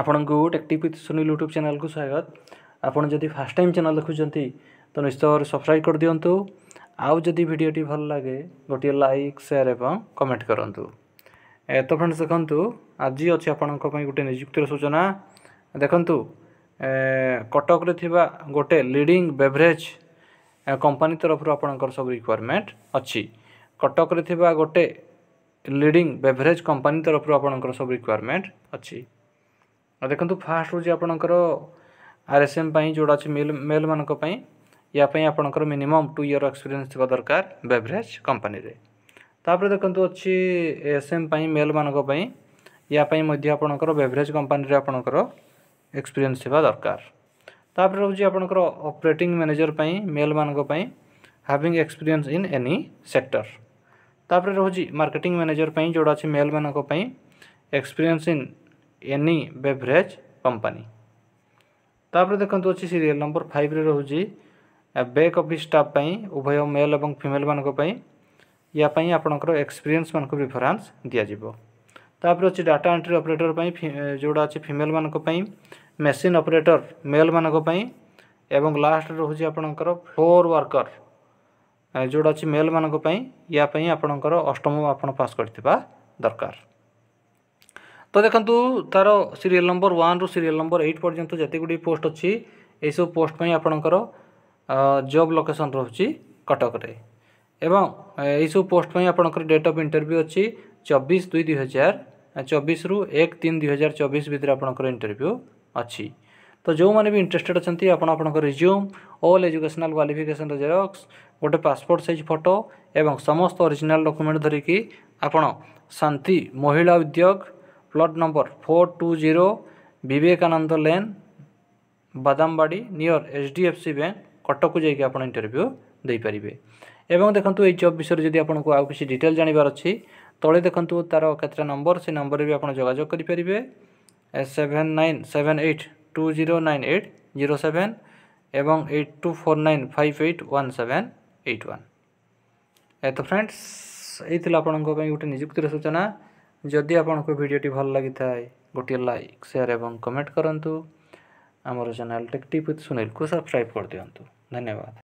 ଆପଣଙ୍କୁ ଟେକ୍ଟିକ୍ with Sunil YouTube ଚ୍ୟାନେଲ୍କୁ ସ୍ୱାଗତ ଆପଣ ଯଦି ଫାର୍ଷ୍ଟ ଟାଇମ୍ ଚ୍ୟାନେଲ୍ ଦେଖୁଛନ୍ତି ତ ନିଶ୍ଚୟ ସବସ୍କ୍ରାଇବ୍ କରିଦିଅନ୍ତୁ ଆଉ ଯଦି ଭିଡ଼ିଓଟି ଭଲ ଲାଗେ ଗୋଟିଏ ଲାଇକ୍ ସେୟାର୍ ଏବଂ କମେଣ୍ଟ କରନ୍ତୁ ତ ଫ୍ରେଣ୍ଡସ୍ ଦେଖନ୍ତୁ ଆଜି ଅଛି ଆପଣଙ୍କ ପାଇଁ ଗୋଟେ ନିଯୁକ୍ତିର ସୂଚନା ଦେଖନ୍ତୁ କଟକରେ ଥିବା ଗୋଟେ ଲିଡ଼ିଂ ବେଭରେଜ୍ କମ୍ପାନୀ ତରଫରୁ ଆପଣଙ୍କର ସବୁ ରିକ୍ୱାରମେଣ୍ଟ ଅଛି କଟକରେ ଥିବା ଗୋଟେ লিডিং বেভরেজ কোম্পানি তরফর আপনার সব রিকোয়ারমেন্ট অছি ଦେଖନ୍ତୁ ଫାଷ୍ଟ ହେଉଛି ଆପଣଙ୍କର ଆର୍ ଏସ୍ ଏମ୍ ପାଇଁ ଯେଉଁଟା ଅଛି ମେଲ୍ ମେଲ୍ମାନଙ୍କ ପାଇଁ ୟା ପାଇଁ ଆପଣଙ୍କର ମିନିମମ୍ ଟୁ ଇୟର୍ ଏକ୍ସପିରିଏନ୍ସ ଥିବା ଦରକାର ବେଭରେଜ୍ କମ୍ପାନୀରେ ତାପରେ ଦେଖନ୍ତୁ ଅଛି ଏସ୍ ଏମ୍ ପାଇଁ ମେଲ୍ମାନଙ୍କ ପାଇଁ ୟା ପାଇଁ ମଧ୍ୟ ଆପଣଙ୍କର ବେଭରେଜ୍ କମ୍ପାନୀରେ ଆପଣଙ୍କର ଏକ୍ସପିରିଏନ୍ସ ଥିବା ଦରକାର ତାପରେ ରହୁଛି ଆପଣଙ୍କର ଅପରେଟିଂ ମ୍ୟାନେଜର ପାଇଁ ମେଲ୍ମାନଙ୍କ ପାଇଁ having experience in any sector ତାପରେ ରହୁଛି ମାର୍କେଟିଂ ମ୍ୟାନେଜର ପାଇଁ ଯେଉଁଟା ଅଛି ମେଲ୍ମାନଙ୍କ ପାଇଁ experience in any beverage company ताप देखते अच्छे सीरीयल नंबर फाइव रोज बैक अफि स्टाफ उभय मेल और फिमेल मानी आपंकर एक्सपीरियंस मान रिफरेन्स दिज्व तापर अच्छे डाटा एंट्री अपरेटर पर जोड़ा अच्छे फिमेल मानी मेसीन अपरेटर मेल मानी एवं लास्ट रोज आपणकर फ्लोर वर्कर जोड़ा अच्छे मेल मानी यापर अष्टम आप कर दरकार তো দেখন্তু তার সিরিয়াল নম্বর ওয়ান্রু সিরিয়াল নম্বর এইট পর্যন্ত যেতগুড়ি পোস্ট অছি এইসব পোস্ট পাই আপনার জব লোকেসন রয়েছে কটকরে এবং এইসব পোস্ট পাই আপনার ডেট অফ ইন্টরভিউ অছি চবিশ দুই দুই হাজার চবিশরু এক তিন দুই হাজার চবিশ ভিতরে আপনার ইন্টরভিউ অছি তো जो मैंने भी इंटरेस्टेड अच्छा आपण आपंकर resume all educational qualification xerox गोटे पासपोर्ट साइज फोटो एवं समस्त ओरिजिनल डॉक्यूमेंट धरिकी आपण Shanti Mahila Udyog plot number four two zero Vivekananda lane Badambadi near H D F C bank କଟକକୁ ଯାଇକି ଆପଣ ଇଣ୍ଟରଭ୍ୟୁ ଦେଇପାରିବେ ଏବଂ ଦେଖନ୍ତୁ ଏଇ ଜବ୍ ବିଷୟରେ ଯଦି ଆପଣଙ୍କୁ ଆଉ କିଛି ଡିଟେଲ୍ ଜାଣିବାର ଅଛି ତଳେ ଦେଖନ୍ତୁ ତା'ର କେତେଟା ନମ୍ବର ସେ ନମ୍ବରରେ ବି ଆପଣ ଯୋଗାଯୋଗ କରିପାରିବେ seven nine seven eight two zero nine eight zero seven ଏବଂ eight two four nine five eight one seven eight one ଏ ତ ଫ୍ରେଣ୍ଡସ୍ ଏଇ ଥିଲା ଆପଣଙ୍କ ପାଇଁ ଗୋଟେ ନିଯୁକ୍ତିର ସୂଚନା ଯଦି ଆପଣଙ୍କୁ ଭିଡ଼ିଓଟି ଭଲ ଲାଗିଥାଏ ଗୋଟିଏ ଲାଇକ୍ ସେୟାର ଏବଂ କମେଣ୍ଟ କରନ୍ତୁ ଆମର ଚ୍ୟାନେଲ୍ ଟେକ୍ ଟିପ୍ ୱିଥ୍ ସୁନୀଲକୁ ସବସ୍କ୍ରାଇବ୍ କରିଦିଅନ୍ତୁ ଧନ୍ୟବାଦ